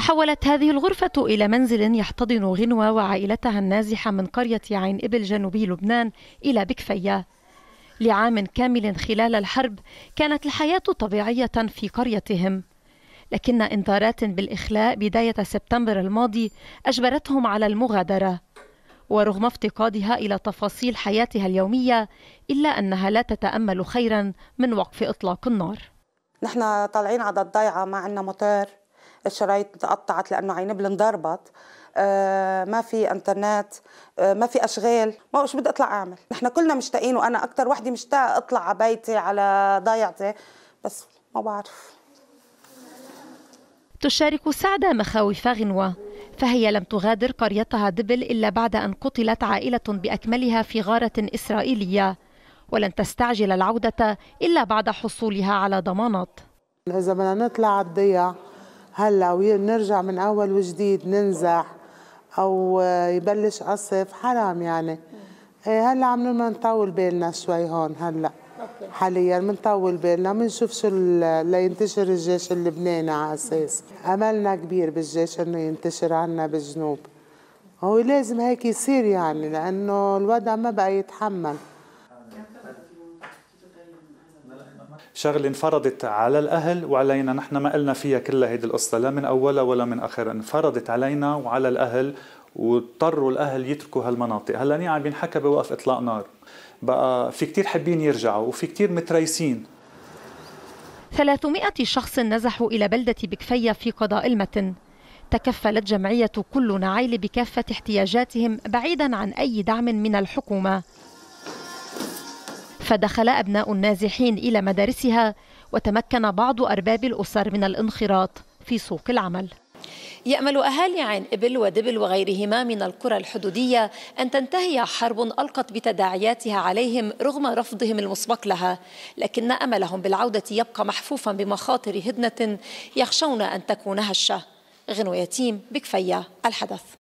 تحولت هذه الغرفة إلى منزل يحتضن غنوة وعائلتها النازحة من قرية عين إبل جنوبي لبنان إلى بكفية لعام كامل خلال الحرب كانت الحياة طبيعية في قريتهم لكن انذارات بالإخلاء بداية سبتمبر الماضي أجبرتهم على المغادرة ورغم افتقادها إلى تفاصيل حياتها اليومية إلا أنها لا تتأمل خيرا من وقف إطلاق النار نحن طالعين على الضيعة ما عندنا مطار الشرايط تقطعت لانه عينبل انضربت آه، ما في انترنت آه، ما في اشغال ما شو بدي اطلع اعمل نحن كلنا مشتاقين وانا اكثر وحده مشتاقه اطلع على بيتي على ضيعتي بس ما بعرف تشارك سعدة مخاوف غنوة فهي لم تغادر قريتها دبل إلا بعد أن قتلت عائلة بأكملها في غارة إسرائيلية ولن تستعجل العودة إلا بعد حصولها على ضمانات إذا بدنا نطلع على الضيع هلا ونرجع من اول وجديد ننزح او آه، يبلش قصف حرام يعني إيه، هلا عم نطول بالنا شوي هون هلا حاليا بنطول بالنا بنشوف شو لينتشر الجيش اللبناني على اساس املنا كبير بالجيش انه ينتشر عنا بالجنوب هو لازم هيك يصير يعني لانه الوضع ما بقى يتحمل شغله انفرضت على الاهل وعلينا نحن ما قلنا فيها كلها هيدي القصه لا من اولها ولا من اخرها انفرضت علينا وعلى الاهل واضطروا الاهل يتركوا هالمناطق هلا نيعم عم بينحكى بوقف اطلاق نار بقى في كتير حابين يرجعوا وفي كتير متريسين 300 شخص نزحوا إلى بلدة بكفية في قضاء المتن تكفلت جمعية كل نعيل بكافة احتياجاتهم بعيدا عن أي دعم من الحكومة فدخل أبناء النازحين إلى مدارسها وتمكن بعض أرباب الأسر من الانخراط في سوق العمل يأمل أهالي عين إبل ودبل وغيرهما من القرى الحدودية أن تنتهي حرب ألقت بتداعياتها عليهم رغم رفضهم المسبق لها لكن أملهم بالعودة يبقى محفوفا بمخاطر هدنة يخشون أن تكون هشة غنو يتيم بكفية الحدث